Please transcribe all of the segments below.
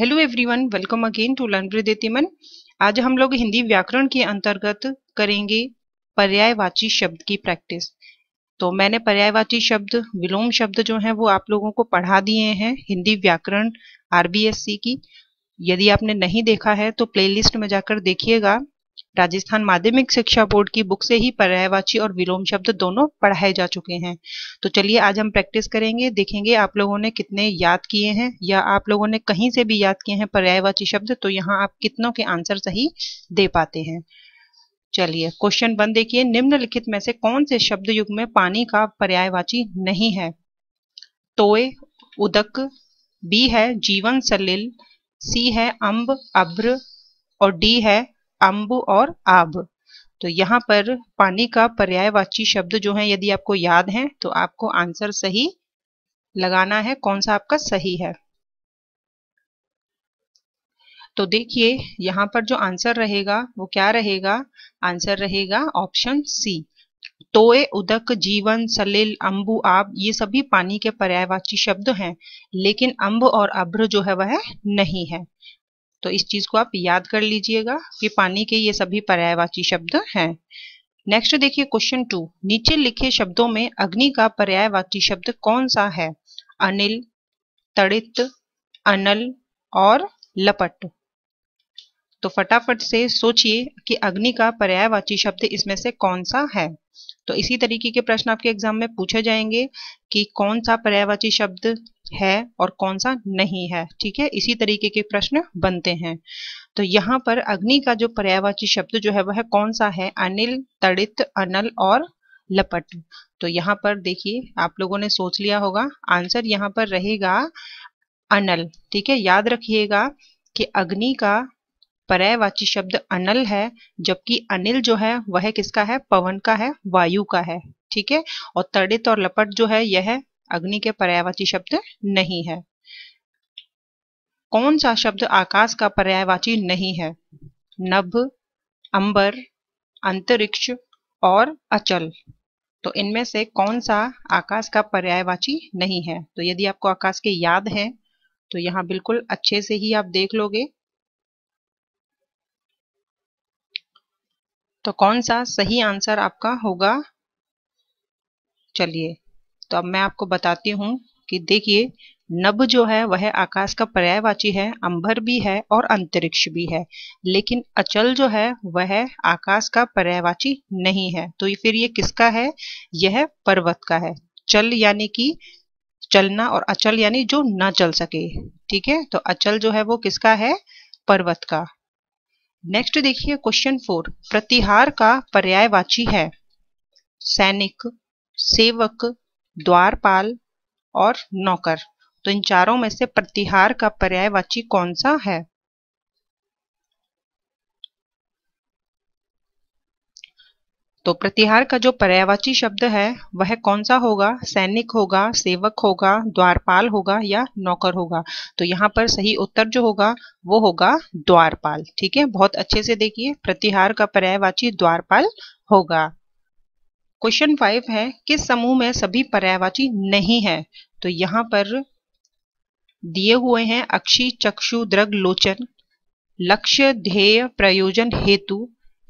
hello everyone welcome again to learn आज हम लोग हिंदी व्याकरण के अंतर्गत करेंगे पर्यायवाची शब्द की प्रैक्टिस तो मैंने पर्यायवाची शब्द विलोम शब्द जो हैं वो आप लोगों को पढ़ा दिए हैं हिंदी व्याकरण आरबीएससी की यदि आपने नहीं देखा है तो प्लेलिस्ट में जाकर देखिएगा राजस्थान माध्यमिक शिक्षा बोर्ड की बुक से ही पर्यायवाची और विलोम शब्द दोनों पढ़ाए जा चुके हैं तो चलिए आज हम प्रैक्टिस करेंगे देखेंगे आप लोगों ने कितने याद किए हैं या आप लोगों ने कहीं से भी याद किए हैं पर्यायवाची शब्द तो यहाँ आप कितनों के आंसर सही दे पाते हैं चलिए क्वेश्चन वन देखिए निम्नलिखित में से कौन से शब्द युग में पानी का पर्यायवाची नहीं है तोय उदक बी है जीवन सलिल सी है अम्ब अभ्र और डी है अम्ब और आब तो यहाँ पर पानी का पर्यायवाची शब्द जो है यदि आपको याद है तो आपको आंसर सही लगाना है कौन सा आपका सही है तो देखिए यहाँ पर जो आंसर रहेगा वो क्या रहेगा आंसर रहेगा ऑप्शन सी तोए उदक जीवन सलिल अम्बु आब ये सभी पानी के पर्यायवाची शब्द हैं लेकिन अम्ब और अभ्र जो है वह नहीं है तो इस चीज़ को आप याद कर लीजिएगा कि पानी के ये सभी पर्यायवाची शब्द हैं नेक्स्ट देखिए क्वेश्चन टू नीचे लिखे शब्दों में अग्नि का पर्यायवाची शब्द कौन सा है अनिल तड़ित अनल और लपट तो फटाफट से सोचिए कि अग्नि का पर्यायवाची शब्द इसमें से कौन सा है तो इसी तरीके के प्रश्न आपके एग्जाम में पूछे जाएंगे कि कौन सा पर्यायवाची शब्द है और कौन सा नहीं है ठीक है इसी तरीके के प्रश्न बनते हैं तो यहाँ पर अग्नि का जो पर्यायवाची शब्द जो है वह कौन सा है अनिल तड़ित अनल और लपट तो यहाँ पर देखिए आप लोगों ने सोच लिया होगा आंसर यहाँ पर रहेगा अनल ठीक है याद रखिएगा कि अग्नि का पर्यायवाची शब्द अनल है जबकि अनिल जो है वह किसका है पवन का है वायु का है ठीक है और तड़ित और लपट जो है यह अग्नि के पर्यायवाची शब्द नहीं है कौन सा शब्द आकाश का पर्यायवाची नहीं है नभ अंबर अंतरिक्ष और अचल तो इनमें से कौन सा आकाश का पर्यायवाची नहीं है तो यदि आपको आकाश के याद है तो यहाँ बिल्कुल अच्छे से ही आप देख लोगे तो कौन सा सही आंसर आपका होगा चलिए तो अब मैं आपको बताती हूँ कि देखिए नभ जो है वह आकाश का पर्यायवाची है अंबर भी है और अंतरिक्ष भी है लेकिन अचल जो है वह आकाश का पर्यायवाची नहीं है तो फिर ये किसका है यह पर्वत का है चल यानी कि चलना और अचल यानी जो ना चल सके ठीक है तो अचल जो है वो किसका है पर्वत का नेक्स्ट देखिए क्वेश्चन फोर प्रतिहार का पर्यायवाची है सैनिक सेवक द्वारपाल और नौकर तो इन चारों में से प्रतिहार का पर्यायवाची कौन सा है तो प्रतिहार का जो पर्यायवाची शब्द है वह कौन सा होगा सैनिक होगा सेवक होगा द्वारपाल होगा या नौकर होगा तो यहाँ पर सही उत्तर जो होगा वो होगा द्वारपाल ठीक है बहुत अच्छे से देखिए प्रतिहार का पर्यायवाची द्वारपाल होगा क्वेश्चन फाइव है किस समूह में सभी पर्यायवाची नहीं है तो यहाँ पर दिए हुए हैं अक्षी चक्षु द्रग लोचन लक्ष्य ध्येय प्रयोजन हेतु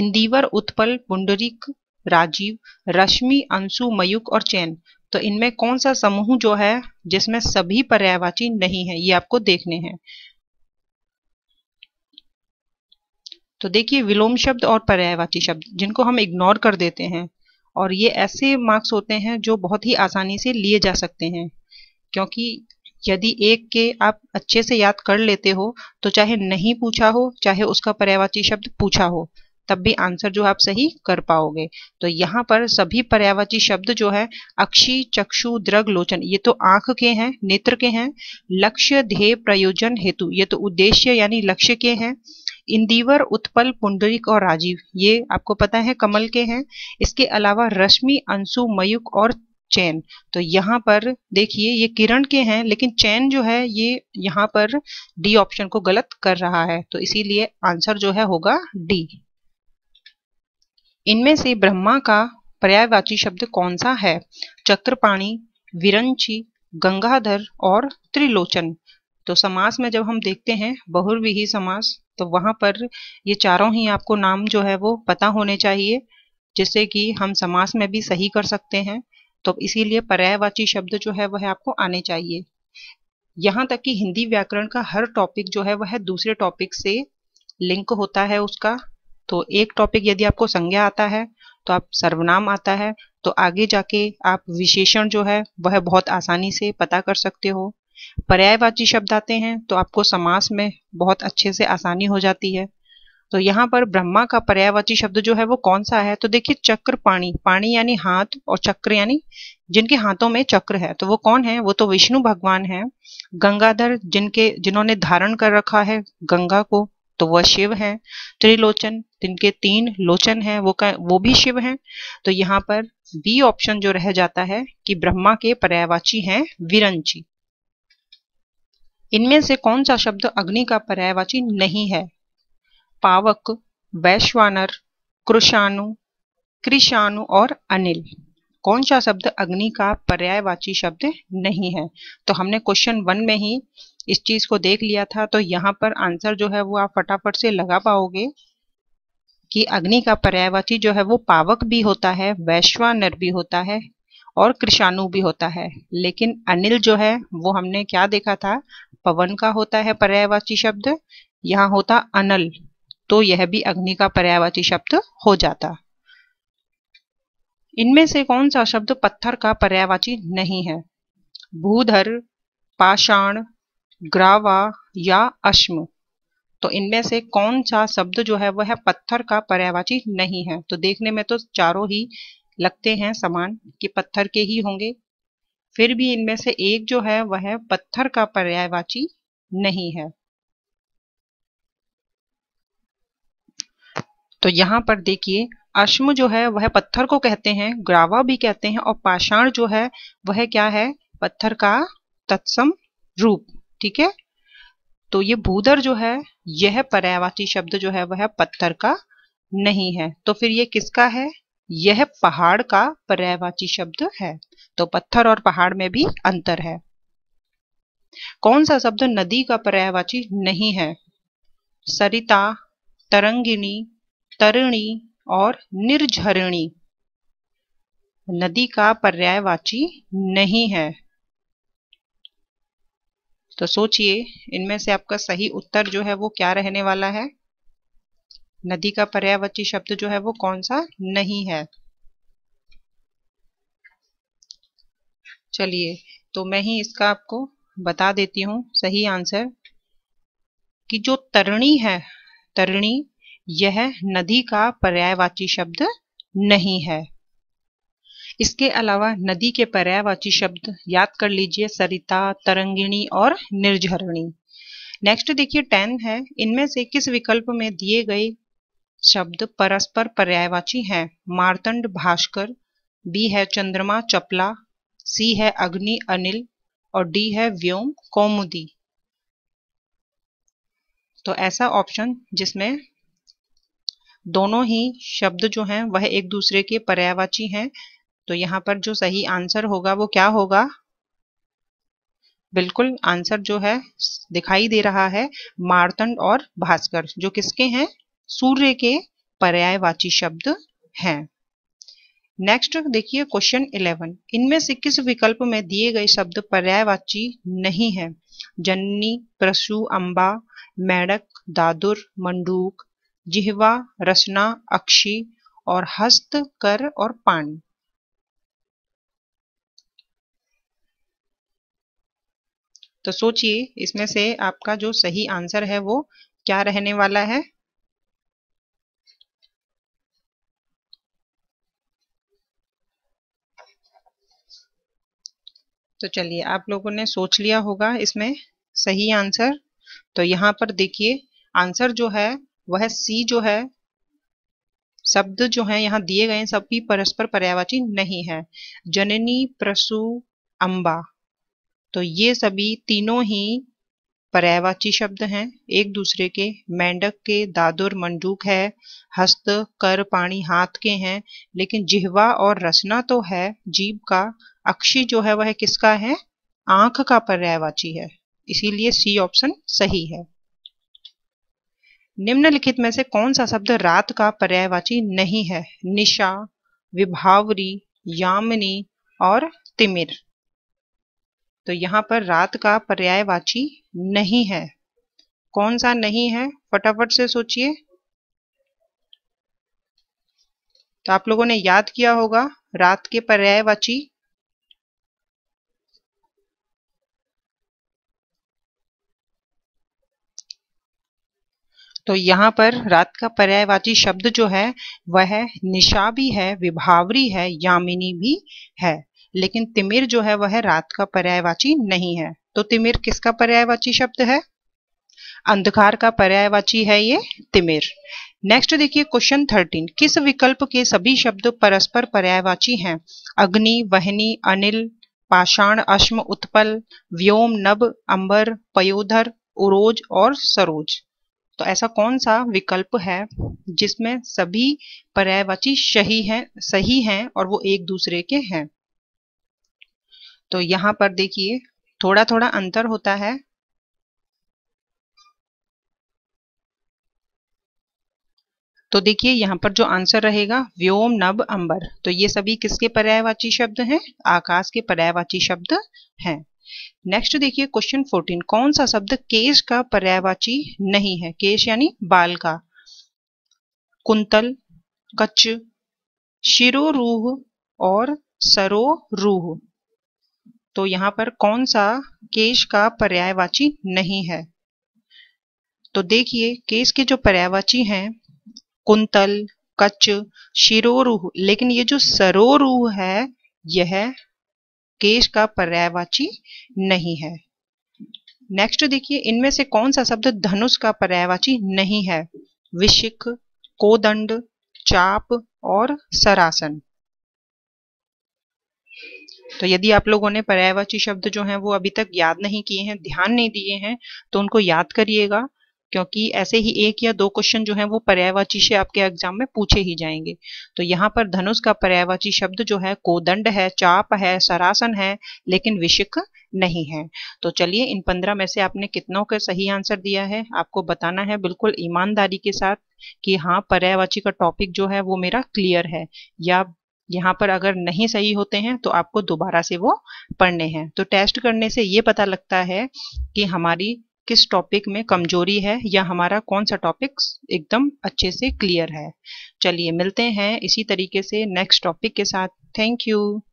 इंदिवर उत्पल पुंडरिक राजीव रश्मि अंशु मयुक और चैन तो इनमें कौन सा समूह जो है जिसमें सभी पर्यायवाची नहीं है ये आपको देखने हैं तो देखिए विलोम शब्द और पर्यायवाची शब्द जिनको हम इग्नोर कर देते हैं और ये ऐसे मार्क्स होते हैं जो बहुत ही आसानी से लिए जा सकते हैं क्योंकि यदि एक के आप अच्छे से याद कर लेते हो तो चाहे नहीं पूछा हो चाहे उसका पर्यावाची शब्द पूछा हो तब भी आंसर जो आप सही कर पाओगे तो यहाँ पर सभी पर्यावाची शब्द जो है अक्षी चक्षु द्रग लोचन ये तो आंख के हैं नेत्र के हैं लक्ष्य ध्येय प्रयोजन हेतु ये तो उद्देश्य यानी लक्ष्य के हैं इंदिवर उत्पल पुंडरिक और राजीव ये आपको पता है कमल के हैं इसके अलावा रश्मि अंशु मयुक और चैन तो यहाँ पर देखिए ये किरण के हैं लेकिन चैन जो है ये यहाँ पर डी ऑप्शन को गलत कर रहा है तो इसीलिए आंसर जो है होगा डी इनमें से ब्रह्मा का पर्यायवाची शब्द कौन सा है चक्रपाणी विरंची गंगाधर और त्रिलोचन तो समास में जब हम देखते हैं बहुर्विही समास तो वहां पर ये चारों ही आपको नाम जो है वो पता होने चाहिए जिससे कि हम समास में भी सही कर सकते हैं तो इसीलिए पर्यायवाची शब्द जो है वह आपको आने चाहिए यहाँ तक कि हिंदी व्याकरण का हर टॉपिक जो है वह दूसरे टॉपिक से लिंक होता है उसका तो एक टॉपिक यदि आपको संज्ञा आता है तो आप सर्वनाम आता है तो आगे जाके आप विशेषण जो है वह बहुत आसानी से पता कर सकते हो पर्यायवाची शब्द आते हैं तो आपको समास में बहुत अच्छे से आसानी हो जाती है तो यहाँ पर ब्रह्मा का पर्यायवाची शब्द जो है वो कौन सा है तो देखिए चक्र पाणी पाणी यानी हाथ और चक्र यानी जिनके हाथों में चक्र है तो वो कौन है वो तो विष्णु भगवान है गंगाधर जिनके जिन्होंने धारण कर रखा है गंगा को तो वह शिव है त्रिलोचन जिनके तीन लोचन है वो का वो भी शिव है तो यहाँ पर बी ऑप्शन जो रह जाता है कि ब्रह्मा के पर्यायवाची हैं विरंची इनमें से कौन सा शब्द अग्नि का पर्यायवाची नहीं है पावक वैश्वानर कृषाणु कृषाणु और अनिल कौन सा शब्द अग्नि का पर्यायवाची शब्द नहीं है तो हमने क्वेश्चन वन में ही इस चीज को देख लिया था तो यहाँ पर आंसर जो है वो आप फटाफट से लगा पाओगे कि अग्नि का पर्यायवाची जो है वो पावक भी होता है वैश्वानर भी होता है और कृषाणु भी होता है लेकिन अनिल जो है वो हमने क्या देखा था पवन का होता है पर्यायवाची शब्द यहाँ होता अनल तो यह भी अग्नि का पर्यायवाची शब्द हो जाता इनमें से कौन सा शब्द पत्थर का पर्यायवाची नहीं है भूधर पाषाण ग्रावा या अश्म तो इनमें से कौन सा शब्द जो है वह पत्थर का पर्यायवाची नहीं है तो देखने में तो चारों ही लगते हैं समान कि पत्थर के ही होंगे फिर भी इनमें से एक जो है वह पत्थर का पर्यायवाची नहीं है तो यहां पर देखिए अश्म जो है वह पत्थर को कहते हैं ग्रावा भी कहते हैं और पाषाण जो है वह क्या है पत्थर का तत्सम रूप ठीक है तो ये भूदर जो है यह पर्यायवाची शब्द जो है वह पत्थर का नहीं है तो फिर ये किसका है यह पहाड़ का पर्यायवाची शब्द है तो पत्थर और पहाड़ में भी अंतर है कौन सा शब्द नदी का पर्यायवाची नहीं है सरिता तरंगिणी तरणी और निर्झरणी नदी का पर्यायवाची नहीं है तो सोचिए इनमें से आपका सही उत्तर जो है वो क्या रहने वाला है नदी का पर्यायवाची शब्द जो है वो कौन सा नहीं है चलिए तो मैं ही इसका आपको बता देती हूं सही आंसर कि जो तरणी है तरणी यह नदी का पर्यायवाची शब्द नहीं है इसके अलावा नदी के पर्यायवाची शब्द याद कर लीजिए सरिता तरंगिणी और निर्झरणी नेक्स्ट देखिए टेन है इनमें से किस विकल्प में दिए गए शब्द परस्पर पर्यायवाची हैं मार्तंड भास्कर बी है चंद्रमा चपला सी है अग्नि अनिल और डी है व्योम कौमुदी तो ऐसा ऑप्शन जिसमें दोनों ही शब्द जो हैं वह एक दूसरे के पर्यायवाची हैं तो यहाँ पर जो सही आंसर होगा वो क्या होगा बिल्कुल आंसर जो है दिखाई दे रहा है मार्तंड और भास्कर जो किसके हैं सूर्य के पर्यायवाची शब्द हैं नेक्स्ट देखिए क्वेश्चन इलेवन इनमें से किस विकल्प में दिए गए शब्द पर्यायवाची नहीं है जन्नी प्रसु अंबा मैडक दादुर मंडूक जिहवा रसना अक्षी और हस्त कर और पान तो सोचिए इसमें से आपका जो सही आंसर है वो क्या रहने वाला है तो चलिए आप लोगों ने सोच लिया होगा इसमें सही आंसर तो यहाँ पर देखिए आंसर जो है वह सी जो है शब्द जो है यहाँ दिए गए सभी परस्पर पर्यावाची नहीं है जननी प्रसु अंबा तो ये सभी तीनों ही पर्यायवाची शब्द हैं एक दूसरे के मेंढक के दादुर मंडूक है हस्त कर पाणी हाथ के हैं लेकिन जिहवा और रसना तो है जीव का अक्षी जो है वह किसका है आंख का पर्यायवाची है इसीलिए सी ऑप्शन सही है निम्नलिखित में से कौन सा शब्द रात का पर्यायवाची नहीं है निशा विभावरी यामिनी और तिमिर तो यहाँ पर रात का पर्यायवाची नहीं है कौन सा नहीं है फटाफट से सोचिए तो आप लोगों ने याद किया होगा रात के पर्यायवाची तो यहाँ पर रात का पर्यायवाची शब्द जो है वह निशा भी है विभावरी है यामिनी भी है लेकिन तिमिर जो है वह रात का पर्यायवाची नहीं है तो तिमिर किसका पर्यायवाची शब्द है अंधकार का पर्यायवाची है ये तिमिर नेक्स्ट देखिए क्वेश्चन थर्टीन किस विकल्प के सभी शब्द परस्पर पर्यायवाची हैं अग्नि वहनी अनिल पाषाण अश्म उत्पल व्योम नब अंबर पयोधर उरोज और सरोज तो ऐसा कौन सा विकल्प है जिसमें सभी पर्यायवाची सही हैं सही हैं और वो एक दूसरे के हैं तो यहाँ पर देखिए थोड़ा थोड़ा अंतर होता है तो देखिए यहां पर जो आंसर रहेगा व्योम नब अंबर तो ये सभी किसके पर्यायवाची शब्द हैं आकाश के पर्यायवाची शब्द हैं नेक्स्ट देखिए क्वेश्चन फोर्टीन कौन सा शब्द केश का पर्यायवाची नहीं है केश यानी बाल का कुंतल कच्च शिरो रूह और सरो रूह तो यहाँ पर कौन सा केश का पर्यायवाची नहीं है तो देखिए केश के जो पर्यायवाची हैं कुंतल कच्छ शिरोरूह लेकिन ये जो सरोरूह है यह केश का पर्यायवाची नहीं है नेक्स्ट देखिए इनमें से कौन सा शब्द धनुष का पर्यायवाची नहीं है विशिक कोदंड चाप और सरासन तो यदि आप लोगों ने पर्यायवाची शब्द जो हैं वो अभी तक याद नहीं किए हैं ध्यान नहीं दिए हैं तो उनको याद करिएगा क्योंकि ऐसे ही एक या दो क्वेश्चन जो है वो पर्यायवाची से आपके एग्जाम में पूछे ही जाएंगे तो यहाँ पर धनुष का पर्यायवाची शब्द जो है कोदंड है चाप है सरासन है लेकिन विशिक नहीं है तो चलिए इन पंद्रह में से आपने कितनों का सही आंसर दिया है आपको बताना है बिल्कुल ईमानदारी के साथ कि हाँ पर्यायवाची का टॉपिक जो है वो मेरा क्लियर है या यहाँ पर अगर नहीं सही होते हैं तो आपको दोबारा से वो पढ़ने हैं तो टेस्ट करने से ये पता लगता है कि हमारी किस टॉपिक में कमजोरी है या हमारा कौन सा टॉपिक एकदम अच्छे से क्लियर है चलिए मिलते हैं इसी तरीके से नेक्स्ट टॉपिक के साथ थैंक यू